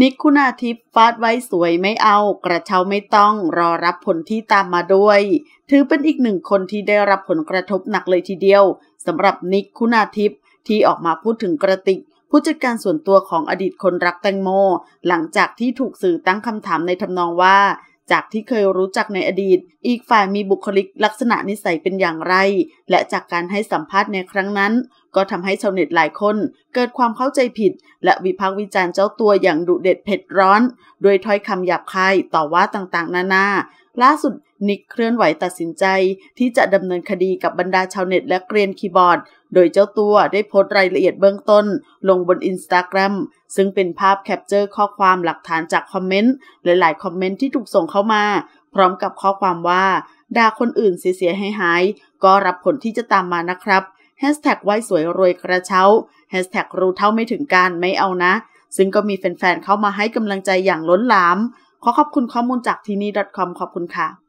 นิกคุณาทิพย์ฟาดไว้สวยไม่เอา กระเช้าไม่ต้องรอรับผลที่ตามมาด้วย ถือเป็นอีกหนึ่งคนที่ได้รับผลกระทบหนักเลยทีเดียวสำหรับนิกคุณาทิพย์ที่ออกมาพูดถึงกระติก ผู้จัดการส่วนตัวของอดีตคนรักแตงโม หลังจากที่ถูกสื่อตั้งคำถามในทำนองว่าจากที่เคยรู้จักในอดีต อีกฝ่ายมีบุคลิกลักษณะนิสัยเป็นอย่างไร และจากการให้สัมภาษณ์ในครั้งนั้น ก็ทำให้ชาวเน็ตหลายคนเกิดความเข้าใจผิด และวิพากษ์วิจารณ์เจ้าตัวอย่างดุเด็ดเผ็ดร้อน โดยถ้อยคำหยาบคายต่อว่าต่างๆ นานา ล่าสุดนิกเคลื่อนไหวตัดสินใจที่จะดำเนินคดีกับบรรดาชาวเน็ตและเกรียนคีย์บอร์ด โดยเจ้าตัวได้โพสต์รายละเอียดเบื้องต้น ลงบนอินสตาแกรมซึ่งเป็นภาพแคปเจอร์ข้อความหลักฐานจากคอมเมนต์ หลาย ๆ คอมเมนต์ที่ถูกส่งเข้ามา พร้อมกับข้อความว่าด่าคนอื่นเสียหายหาย ก็รับผลที่จะตามมานะครับแฮชแท็กไว้สวยรวยกระเช้าแฮชแท็กรู้เท่าไม่ถึงการไม่เอานะ ซึ่งก็มีแฟน ๆ เข้ามาให้กำลังใจอย่างล้นหลามขอขอบคุณข้อมูลจากทีนี้ .com ขอบคุณค่ะ